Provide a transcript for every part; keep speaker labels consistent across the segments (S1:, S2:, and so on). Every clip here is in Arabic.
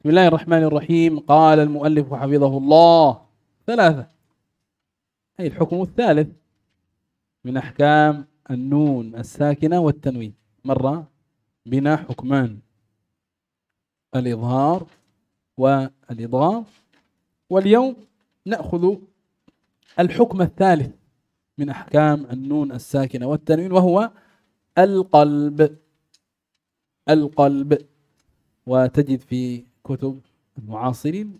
S1: بسم الله الرحمن الرحيم قال المؤلف حفظه الله ثلاثة أي الحكم الثالث من أحكام النون الساكنة والتنوين مرة بنا حكمان الإظهار والإضغام واليوم نأخذ الحكم الثالث من أحكام النون الساكنة والتنوين وهو القلب القلب وتجد في كتب المعاصرين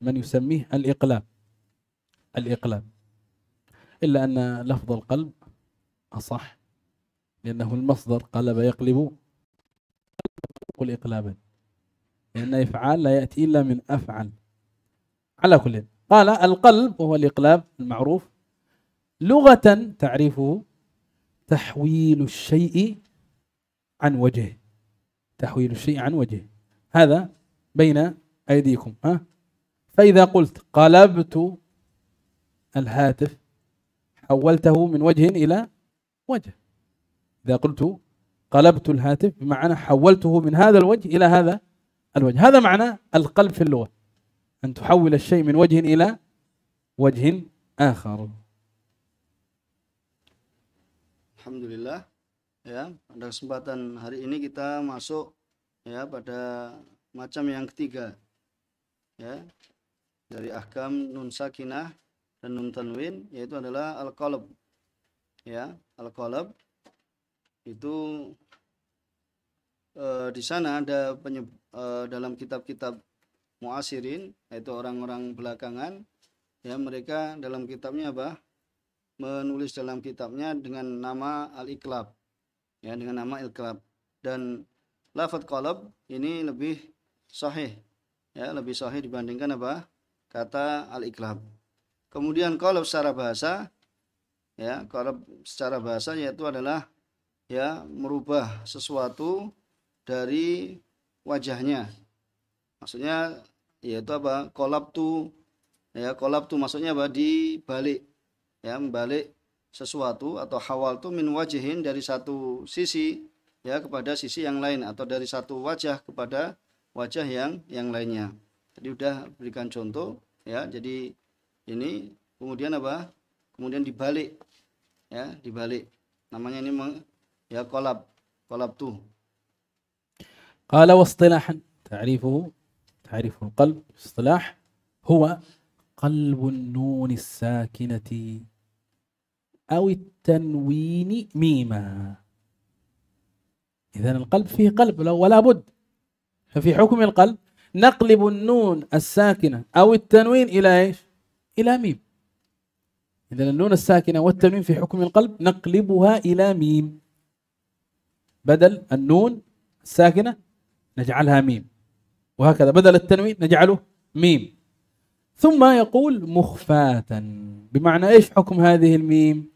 S1: من يسميه الإقلاب الإقلاب إلا أن لفظ القلب أصح لأنه المصدر قلب يقلب قل إقلابا لأن إفعال لا يأتي إلا من أفعل على كل قال القلب وهو الإقلاب المعروف لغة تعريفه تحويل الشيء عن وجهه تحويل الشيء عن وجهه هذا بين أيديكم ها فإذا قلت قلبت الهاتف حولته من وجه إلى وجه إذا قلت قلبت الهاتف بمعنى حولته من هذا الوجه إلى هذا الوجه هذا معنى القلب في اللغة أن تحول الشيء من وجه إلى وجه آخر
S2: لله ya pada kesempatan hari ini kita masuk ya pada macam yang ketiga ya dari ahkam nun sakinah dan nun tanwin yaitu adalah al qalb ya al qalb itu e, di sana ada penyeb, e, dalam kitab-kitab muasirin yaitu orang-orang belakangan ya mereka dalam kitabnya apa menulis dalam kitabnya dengan nama al iklab ya dengan nama iklab dan lafadz qalb ini lebih sahih ya lebih sahih dibandingkan apa kata al-iklab kemudian qalb secara bahasa ya qalb secara bahasa yaitu adalah ya merubah sesuatu dari wajahnya maksudnya yaitu apa kolab tu ya kolab tu maksudnya apa dibalik ya membalik sesuatu atau hawal tu min wajihin dari satu sisi ya kepada sisi yang lain atau dari satu wajah kepada wajah yang yang lainnya. Jadi udah berikan contoh ya. Jadi ini kemudian apa? Kemudian dibalik ya, dibalik. Namanya ini meng, ya kolab, kolab tuh.
S1: Qala wastilahan ta'rifuhu تعريف القلب اصطلاح هو قلب النون الساكنة أو التنوين ميما إذا القلب فيه قلب ولا بد ففي حكم القلب نقلب النون الساكنة أو التنوين إلى إيش إلى ميم إذا النون الساكنة والتنوين في حكم القلب نقلبها إلى ميم بدل النون الساكنة نجعلها ميم وهكذا بدل التنوين نجعله ميم ثم يقول مخفاة بمعنى إيش حكم هذه الميم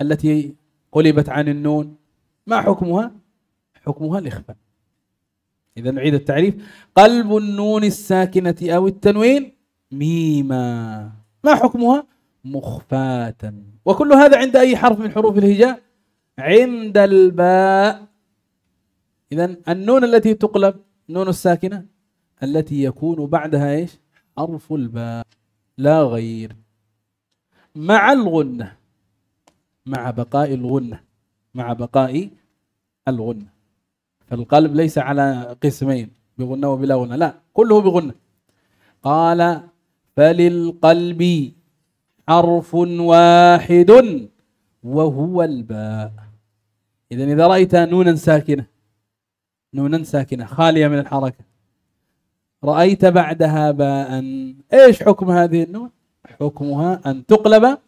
S1: التي قلبت عن النون ما حكمها حكمها الإخفاء إذا نعيد التعريف قلب النون الساكنة أو التنوين ميما ما حكمها مخفاة وكل هذا عند أي حرف من حروف الهجاء عند الباء إذا النون التي تقلب نون الساكنة التي يكون بعدها إيش حرف الباء لا غير مع الغنة مع بقاء الغنة مع بقاء الغنة فالقلب ليس على قسمين بغنة وبلا غنة لا كله بغنة قال فللقلب حرف واحد وهو الباء إذا إذا رأيت نونا ساكنة نونا ساكنة خالية من الحركة رأيت بعدها باء إيش حكم هذه النون حكمها أن تقلب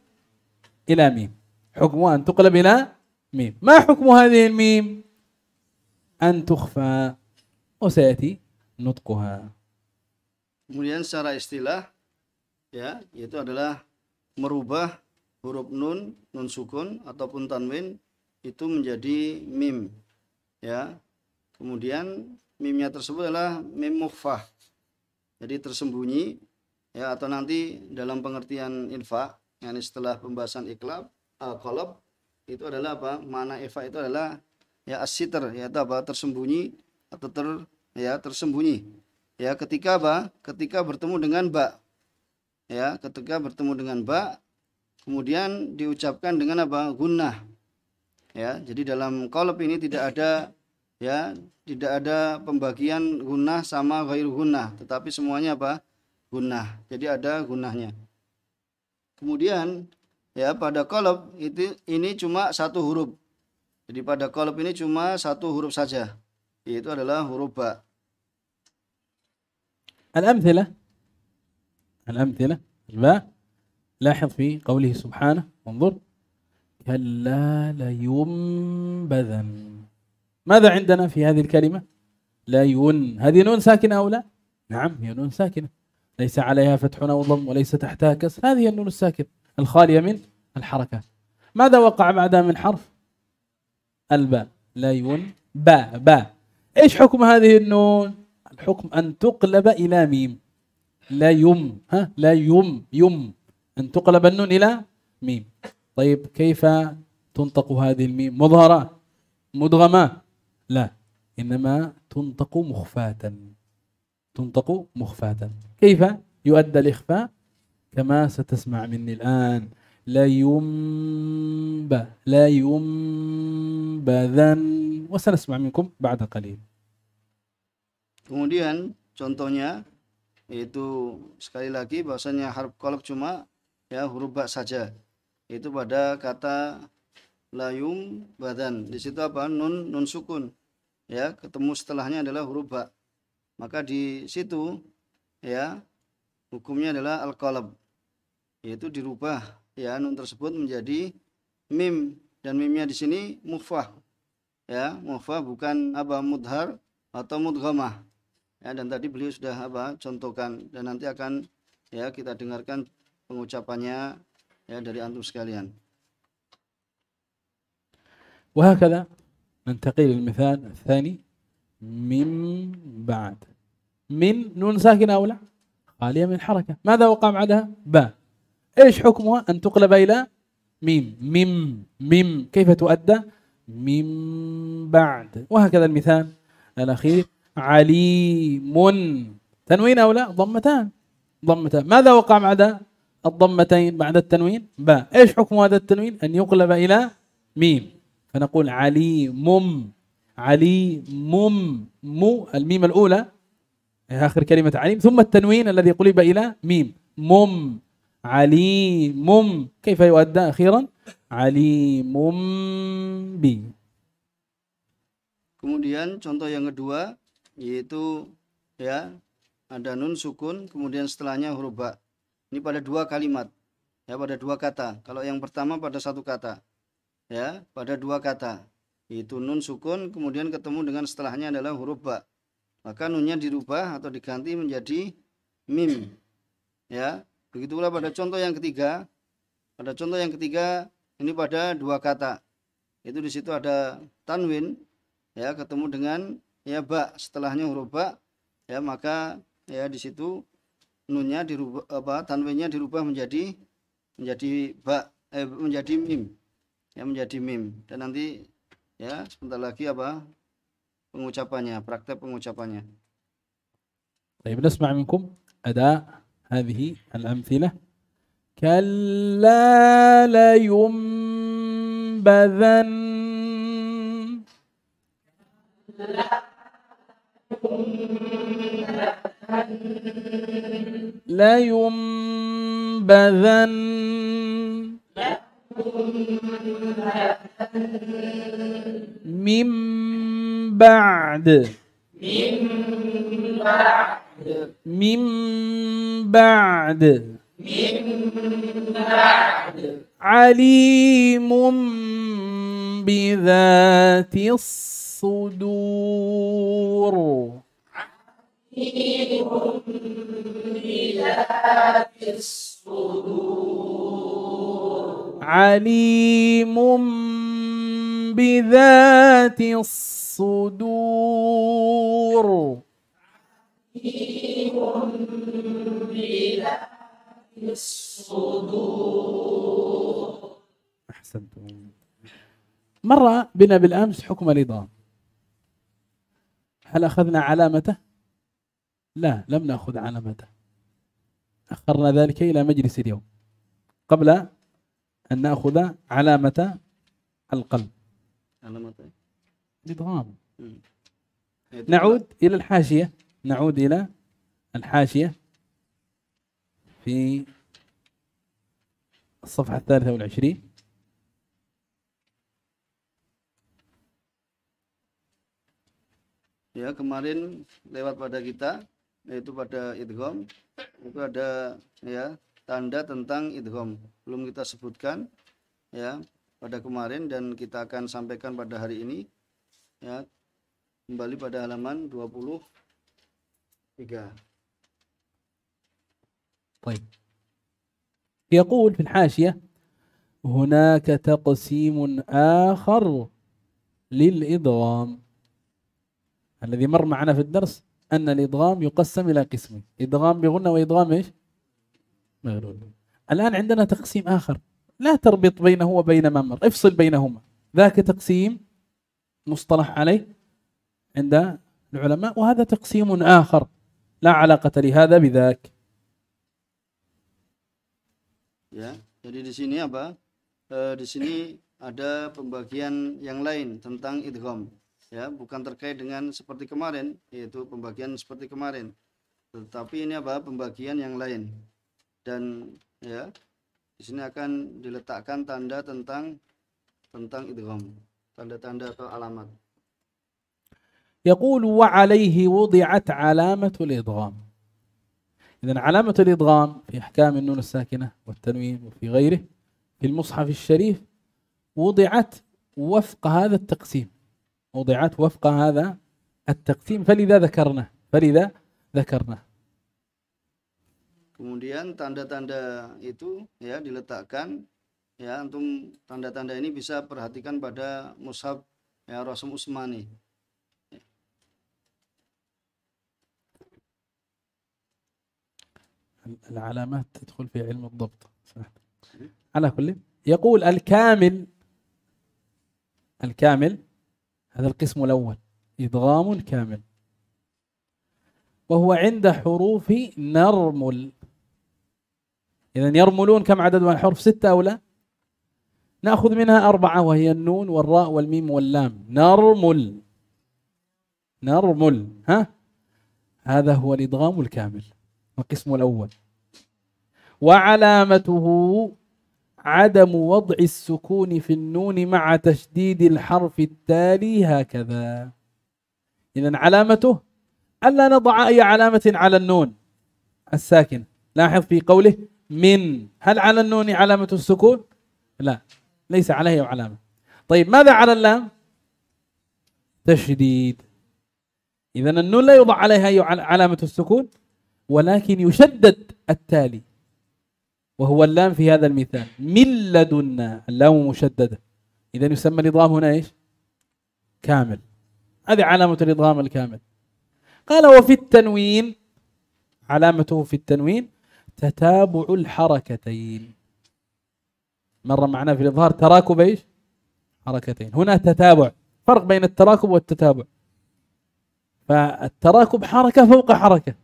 S1: إلى ميم حكمها أن تقلب إلى ميم ما حكم هذه الميم an تخفى وسيأتي نطقها
S2: Kemudian secara istilah ya, yaitu adalah merubah huruf nun, nun sukun ataupun tanwin itu menjadi mim. Ya. Kemudian mimnya tersebut adalah mim mukhfah. Jadi tersembunyi ya atau nanti dalam pengertian infak, yang setelah pembahasan iklab, al-qalb eh, itu adalah apa? Mana ifa itu adalah ya asiter ya apa tersembunyi atau ter ya tersembunyi ya ketika apa ketika bertemu dengan mbak ya ketika bertemu dengan mbak kemudian diucapkan dengan apa gunnah ya jadi dalam kolab ini tidak ada ya tidak ada pembagian gunnah sama gair gunnah tetapi semuanya apa gunnah jadi ada gunahnya kemudian ya pada kolab itu ini cuma satu huruf Jadi pada kolb ini cuma satu huruf saja, yaitu adalah huruf ba.
S1: Al-amthila. الأمثلة الأمثلة الباء لاحظ في قوله سبحانه انظر كلا لينبذن ماذا عندنا في هذه الكلمة لين هذه نون ساكنة أو لا نعم هي نون ساكنة ليس عليها فتح أو ضم وليس تحتها كسر هذه النون الساكنة الخالية من الحركة ماذا وقع بعدها من حرف الباء ليون باء باء ايش حكم هذه النون الحكم ان تقلب الى ميم لا يم ها لا يم يم ان تقلب النون الى ميم طيب كيف تنطق هذه الميم مظهرة مدغمة لا إنما تنطق مخفاة تنطق مخفاة كيف يؤدى الإخفاء كما ستسمع مني الآن لينبى لينبذن وسنسمع منكم بعد قليل
S2: Kemudian contohnya yaitu sekali lagi bahwasanya harf kolok cuma ya huruf bak saja. Itu pada kata layum badan. Di situ apa? Nun nun sukun. Ya, ketemu setelahnya adalah huruf bak. Maka di situ ya hukumnya adalah al kolab yaitu dirubah ya nun tersebut menjadi mim dan mimnya di sini mufah ya mufah bukan apa mudhar atau mudghamah ya dan tadi beliau sudah apa contohkan dan nanti akan ya kita dengarkan pengucapannya ya dari antum sekalian
S1: وهكذا ننتقل للمثال الثاني من بعد من نون ساكنة أو لا خالية من حركة ماذا وقع بعدها باء إيش حكمها أن تقلب إلى ميم ميم ميم كيف تؤدى ميم بعد وهكذا المثال الأخير عليم تنوين أو لا ضمتان ضمتان ماذا وقع بعد الضمتين بعد التنوين باء إيش حكم هذا التنوين أن يقلب إلى ميم فنقول عليم عليم مو الميم الأولى آخر كلمة عليم ثم التنوين الذي قلب إلى ميم مم عليم كيف يؤدى أخيرا عليم بي
S2: Kemudian contoh yang kedua yaitu ya ada nun sukun kemudian setelahnya huruf ba. Ini pada dua kalimat. Ya pada dua kata. Kalau yang pertama pada satu kata. Ya, pada dua kata. Yaitu nun sukun kemudian ketemu dengan setelahnya adalah huruf ba. Maka nunnya dirubah atau diganti menjadi mim. Ya. Begitulah pada ya. contoh yang ketiga. Pada contoh yang ketiga ini pada dua kata. Itu di situ ada tanwin ya ketemu dengan ya ba setelahnya huruf ba ya maka ya di situ nunnya dirubah apa tanwinnya dirubah menjadi menjadi ba eh, menjadi mim ya menjadi mim dan nanti ya sebentar lagi apa pengucapannya praktek pengucapannya.
S1: Baik, nasma' minkum ada هذه الأمثلة كلا لينبذن لينبذن من بعد من بعد من بعد من بعد عليم بذات الصدور عليم بذات الصدور عليم بذات الصدور الصدور احسنتم مر بنا بالامس حكم الإضام هل اخذنا علامته لا لم ناخذ علامته اخرنا ذلك الى مجلس اليوم قبل ان ناخذ علامه القلب علامه الاضراب
S2: إيه؟ نعود
S1: الى الحاشيه نعود إلى الحاشية في الصفحة الثالثة والعشرين
S2: Ya kemarin lewat pada kita yaitu pada idghom itu ada ya tanda tentang idghom belum kita sebutkan ya pada kemarin dan kita akan sampaikan pada hari ini ya kembali pada halaman 20 إيجار
S1: طيب يقول في الحاشية هناك تقسيم آخر للإدغام الذي مر معنا في الدرس أن الإدغام يقسم إلى قسمين إدغام بغنة وإدغام إيش؟ مغلول الآن عندنا تقسيم آخر لا تربط بينه وبين ما مر افصل بينهما ذاك تقسيم مصطلح عليه عند العلماء وهذا تقسيم آخر لا علاقة لهذا بذاك.
S2: Ya, jadi di sini apa? E, di sini ada pembagian yang lain tentang idgham. Ya, bukan terkait dengan seperti kemarin, yaitu pembagian seperti kemarin. Tetapi ini apa? Pembagian yang lain. Dan ya, di sini akan diletakkan tanda tentang tentang idgham, tanda-tanda atau alamat.
S1: يقول وعليه وضعت علامة الإضغام إذن علامة الإضغام في أحكام النون الساكنة والتنوين وفي غيره في المصحف الشريف وضعت وفق هذا التقسيم وضعت وفق هذا التقسيم فلذا ذكرنا فلذا ذكرنا
S2: Kemudian tanda-tanda itu ya diletakkan ya antum tanda-tanda ini bisa perhatikan pada mushaf ya Rasul Utsmani
S1: العلامات تدخل في علم الضبط سمحت. على كل يقول الكامل الكامل هذا القسم الأول إدغام كامل وهو عند حروف نرمل إذا يرملون كم عدد من الحروف ستة أو لا نأخذ منها أربعة وهي النون والراء والميم واللام نرمل نرمل ها هذا هو الإدغام الكامل القسم الأول وعلامته عدم وضع السكون في النون مع تشديد الحرف التالي هكذا إذا علامته ألا نضع أي علامة على النون الساكن لاحظ في قوله من هل على النون علامة السكون لا ليس عليه علامة طيب ماذا على اللام تشديد إذا النون لا يوضع عليها علامة السكون ولكن يشدد التالي وهو اللام في هذا المثال من لدنا اللام مشددة إذا يسمى الإضغام هنا إيش كامل هذه علامة الإضغام الكامل قال وفي التنوين علامته في التنوين تتابع الحركتين مرة معنا في الإظهار تراكب إيش حركتين هنا تتابع فرق بين التراكب والتتابع فالتراكب حركة فوق حركة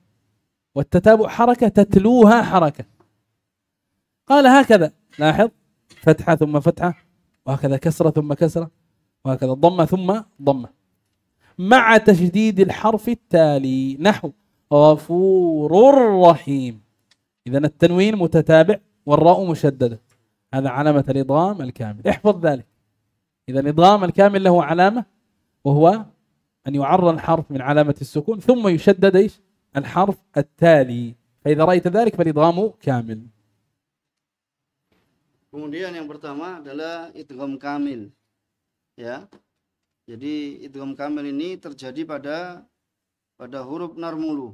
S1: والتتابع حركة تتلوها حركة قال هكذا لاحظ فتحة ثم فتحة وهكذا كسرة ثم كسرة وهكذا ضمة ثم ضمة مع تشديد الحرف التالي نحو غفور رحيم إذا التنوين متتابع والراء مشددة هذا علامة الإضغام الكامل احفظ ذلك إذا الإضغام الكامل له علامة وهو أن يعرى الحرف من علامة السكون ثم يشدد إيش الحرف التالي فإذا رأيت ذلك فالإدغام كامل
S2: Kemudian yang pertama adalah idgham kamil. Ya. Jadi idgham kamil ini terjadi pada pada huruf narmulu.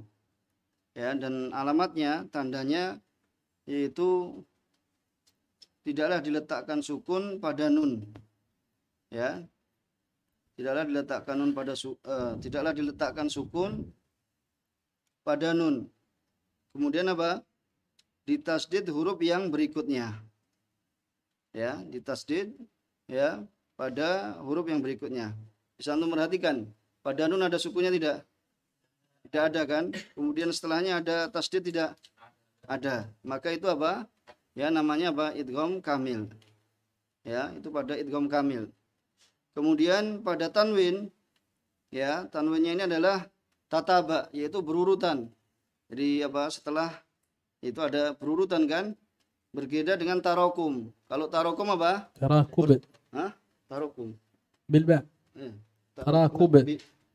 S2: Ya, dan alamatnya tandanya yaitu tidaklah diletakkan sukun pada nun. Ya. Tidaklah diletakkan nun pada su, uh, tidaklah diletakkan sukun pada nun. Kemudian apa? Ditasdid huruf yang berikutnya. Ya, ditasdid ya pada huruf yang berikutnya. Bisa antum perhatikan, pada nun ada sukunya tidak? Tidak ada kan? Kemudian setelahnya ada tasdid tidak? Ada. Maka itu apa? Ya namanya apa? Idgham kamil. Ya, itu pada idgham kamil. Kemudian pada tanwin ya, tanwinnya ini adalah tataba yaitu berurutan. Jadi apa setelah itu ada berurutan kan? Berbeda dengan tarokum. Kalau tarokum apa? Tarakub. Hah? Tarokum. Bilba. Eh, tarakub.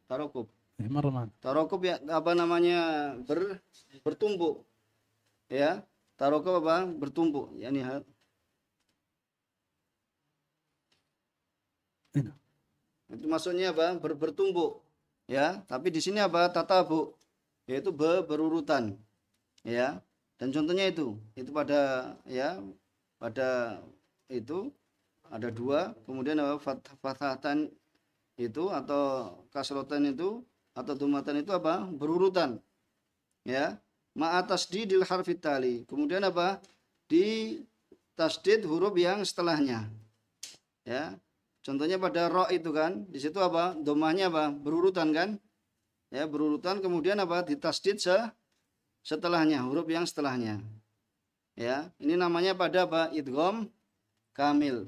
S2: Tarakub. Eh, marah Tarakub ya apa namanya? Ber bertumbuk. Ya. Tarakub apa? Bertumbuk. Ya, ini. hal Itu maksudnya apa? Ber bertumbuk ya tapi di sini apa Tata bu, yaitu be berurutan ya dan contohnya itu itu pada ya pada itu ada dua kemudian apa fathatan itu atau kasrotan itu atau dumatan itu apa berurutan ya ma atas di dil kemudian apa di tasdid huruf yang setelahnya ya Contohnya pada ro itu kan, di situ apa? Domahnya apa? Berurutan kan? Ya, berurutan kemudian apa? Ditasdid se setelahnya, huruf yang setelahnya. Ya, ini namanya pada apa? Idgham kamil.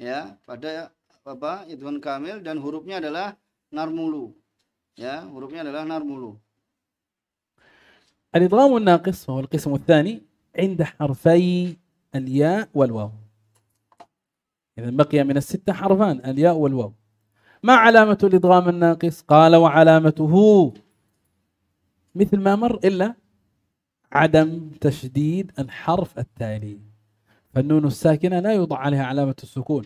S2: Ya, pada apa? Idgham kamil dan hurufnya adalah narmulu. Ya, hurufnya adalah narmulu.
S1: الإدغام الناقص هو 'inda harfai عند حرفي wal waw. إذا بقي من الستة حرفان الياء والواو ما علامة الإدغام الناقص قال وعلامته مثل ما مر إلا عدم تشديد الحرف التالي فالنون الساكنة لا يوضع عليها علامة السكون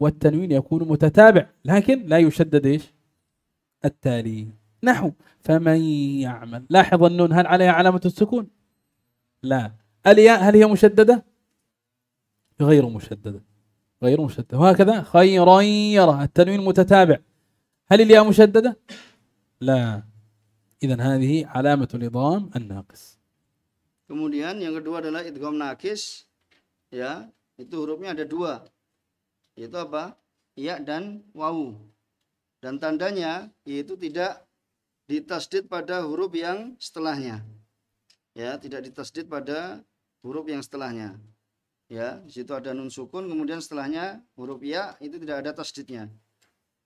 S1: والتنوين يكون متتابع لكن لا يشدد إيش التالي نحو فمن يعمل لاحظ النون هل عليها علامة السكون لا الياء هل هي مشددة غير مشددة غير مشدد وهكذا خيرا يرى التنوين متتابع هل الياء مشددة؟ لا إذا هذه علامة الإضغام الناقص
S2: Kemudian yang kedua adalah idgham naqis ya, itu hurufnya ada dua. Yaitu apa? Ya dan wawu. Dan tandanya yaitu tidak ditasdid pada huruf yang setelahnya. Ya, tidak ditasdid pada huruf yang setelahnya ya di situ ada nun sukun kemudian setelahnya huruf ya itu tidak ada tasdidnya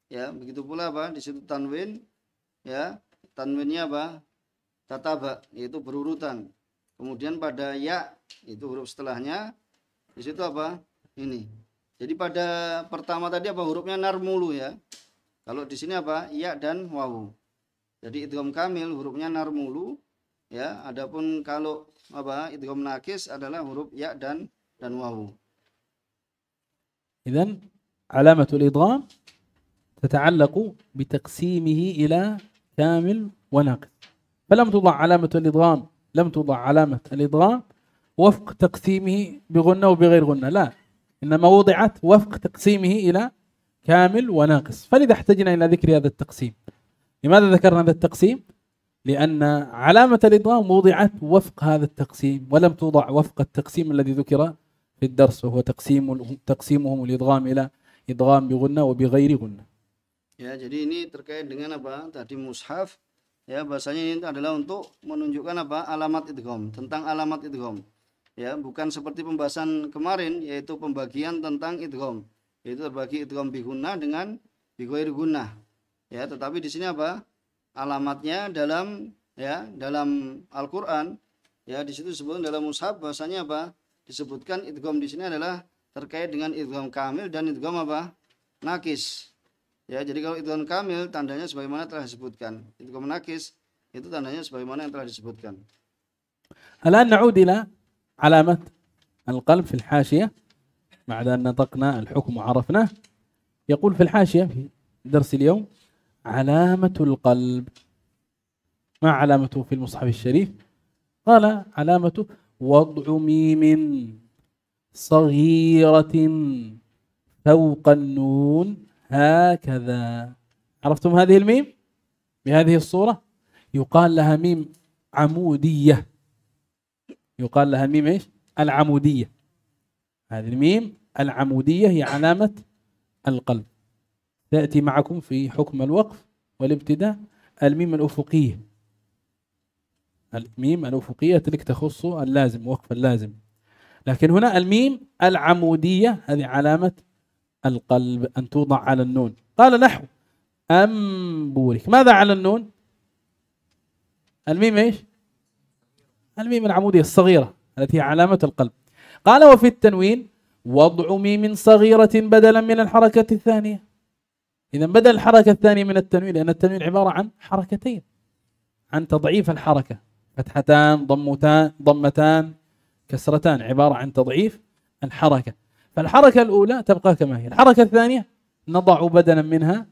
S2: ya begitu pula apa di situ tanwin ya tanwinnya apa tataba yaitu berurutan kemudian pada ya itu huruf setelahnya di situ apa ini jadi pada pertama tadi apa hurufnya narmulu ya kalau di sini apa ya dan wawu jadi idgham kamil hurufnya narmulu ya adapun kalau apa idgham nakis adalah huruf ya dan كان واو
S1: إذا علامة الإضغام تتعلق بتقسيمه إلى كامل وناقص فلم تضع علامة الإضغام لم تضع علامة الإضغام وفق تقسيمه بغنة وبغير غنة لا إنما وضعت وفق تقسيمه إلى كامل وناقص فلذا احتجنا إلى ذكر هذا التقسيم لماذا ذكرنا هذا التقسيم؟ لأن علامة الإضغام وضعت وفق هذا التقسيم ولم توضع وفق التقسيم الذي ذكر في الدرس وهو تقسيم تقسيمهم الإدغام إلى إدغام بغنة وبغير غنة
S2: Ya, jadi ini terkait dengan apa? Tadi mushaf. Ya, bahasanya ini adalah untuk menunjukkan apa? Alamat idgham, tentang alamat idgham. Ya, bukan seperti pembahasan kemarin yaitu pembagian tentang idgham. Yaitu terbagi idgham bi gunnah dengan bi ghairi gunnah. Ya, tetapi di sini apa? Alamatnya dalam ya, dalam Al-Qur'an. Ya, di situ disebut dalam mushaf bahasanya apa? disebutkan idgham di sini adalah terkait dengan idgham kamil dan idgham apa? nakis. Ya, jadi kalau idgham kamil tandanya sebagaimana telah disebutkan. Idgham nakis itu tandanya sebagaimana yang telah disebutkan.
S1: الآن نعود إلى علامة القلب في الحاشية بعد أن al hukm وعرفناه يقول fil الحاشية في درس اليوم علامة القلب ما علامته في المصحف الشريف قال علامته وضع ميم صغيرة فوق النون هكذا عرفتم هذه الميم بهذه الصورة يقال لها ميم عمودية يقال لها ميم ايش العمودية هذه الميم العمودية هي علامة القلب تأتي معكم في حكم الوقف والابتداء الميم الأفقية الميم الأفقية تلك تخص اللازم وقف اللازم لكن هنا الميم العمودية هذه علامة القلب أن توضع على النون قال نحو بورك ماذا على النون الميم إيش الميم العمودية الصغيرة التي هي علامة القلب قال وفي التنوين وضع ميم صغيرة بدلا من الحركة الثانية إذا بدل الحركة الثانية من التنوين لأن التنوين عبارة عن حركتين عن تضعيف الحركة فتحتان ضمتان ضمتان كسرتان عبارة عن تضعيف الحركة فالحركة الأولى تبقى كما هي الحركة الثانية نضع بدلا منها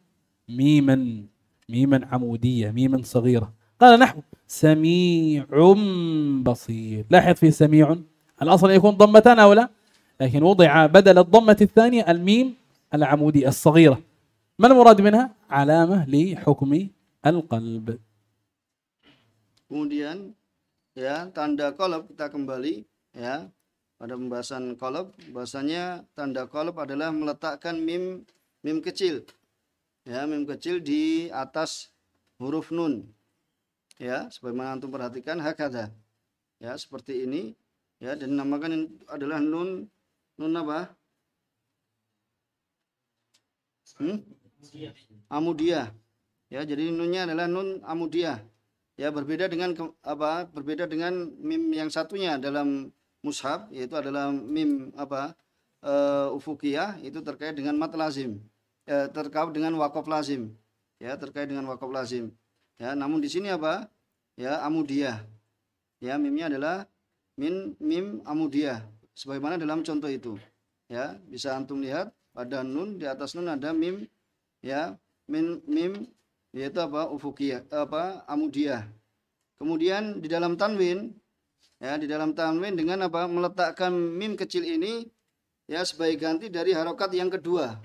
S1: ميما ميما عمودية ميما صغيرة قال نحو سميع بصير لاحظ في سميع الأصل يكون ضمتان أو لا لكن وضع بدل الضمة الثانية الميم العمودية الصغيرة ما المراد منها علامة لحكم القلب
S2: kemudian ya tanda kolob kita kembali ya pada pembahasan kolob bahasanya tanda kolob adalah meletakkan mim mim kecil ya mim kecil di atas huruf nun ya sebagaimana antum perhatikan ada ya seperti ini ya dan namakan adalah nun nun apa hmm? amudia ya jadi nunnya adalah nun amudia ya berbeda dengan apa berbeda dengan mim yang satunya dalam mushaf yaitu adalah mim apa uh, eh, ufukiyah itu terkait dengan mat lazim ya, terkait dengan wakaf lazim ya terkait dengan wakaf lazim ya namun di sini apa ya amudiyah ya mimnya adalah min mim amudiyah sebagaimana dalam contoh itu ya bisa antum lihat pada nun di atas nun ada mim ya min mim yaitu apa ufukiyah apa amudiyah kemudian di dalam tanwin ya di dalam tanwin dengan apa meletakkan mim kecil ini ya sebagai ganti dari harokat yang kedua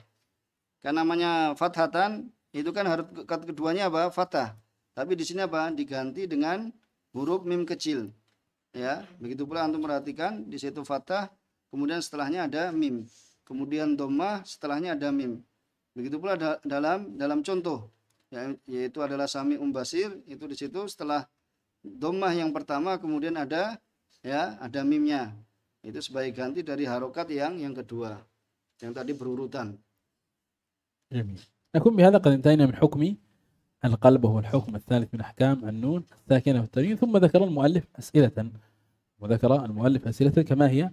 S2: karena namanya fathatan itu kan harokat keduanya apa fathah tapi di sini apa diganti dengan huruf mim kecil ya begitu pula antum perhatikan di situ fathah kemudian setelahnya ada mim kemudian domah setelahnya ada mim begitu pula da dalam dalam contoh ya, yaitu adalah sami umbasir itu di situ setelah domah yang pertama kemudian ada ya ada mimnya itu sebagai ganti dari harokat yang yang kedua yang tadi berurutan.
S1: جميل نكون بهذا قد انتهينا من حكم القلب وهو الحكم الثالث من أحكام النون الساكنة في التنوين ثم ذكر المؤلف أسئلة وذكر المؤلف أسئلة كما هي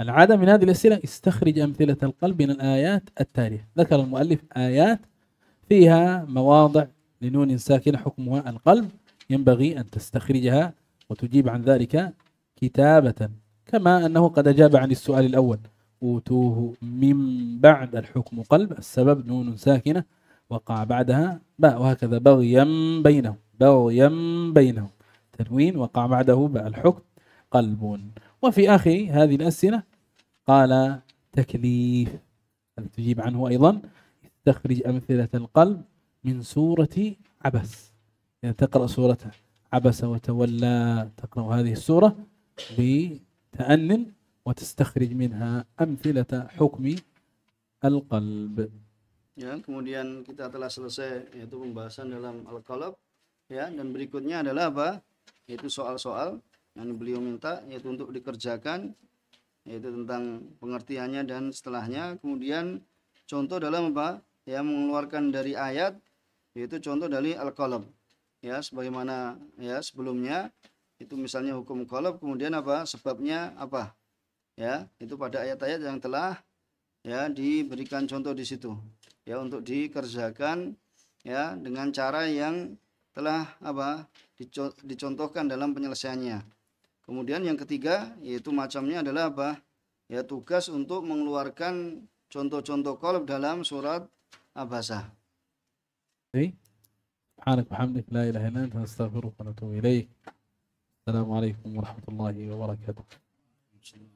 S1: العادة من هذه الأسئلة استخرج أمثلة القلب من الآيات التالية ذكر المؤلف آيات فيها مواضع لنون ساكنة حكمها القلب ينبغي أن تستخرجها وتجيب عن ذلك كتابة كما أنه قد أجاب عن السؤال الأول أوتوه من بعد الحكم قلب السبب نون ساكنة وقع بعدها باء وهكذا بغيا بينهم بغيا بينهم تنوين وقع بعده باء الحكم قلب وفي آخر هذه الأسئلة قال تكليف تجيب عنه أيضا تخرج أمثلة القلب من سورة عبس يعني تقرأ سورة عبس وتولى تقرأ هذه السورة بتأن وتستخرج منها أمثلة حكم القلب
S2: Ya, kemudian kita telah selesai yaitu pembahasan dalam al qalab ya dan berikutnya adalah apa? yaitu soal-soal yang beliau minta yaitu untuk dikerjakan yaitu tentang pengertiannya dan setelahnya kemudian contoh dalam apa? ya mengeluarkan dari ayat yaitu contoh dari al kolom ya sebagaimana ya sebelumnya itu misalnya hukum kolom kemudian apa sebabnya apa ya itu pada ayat-ayat yang telah ya diberikan contoh di situ ya untuk dikerjakan ya dengan cara yang telah apa dicontohkan dalam penyelesaiannya kemudian yang ketiga yaitu macamnya adalah apa ya tugas untuk mengeluarkan contoh-contoh kolab dalam surat أبا سهل
S1: اي سبحانك وحمدك لا إله إلا أنت نستغفرك ونتوب إليك السلام عليكم ورحمة الله وبركاته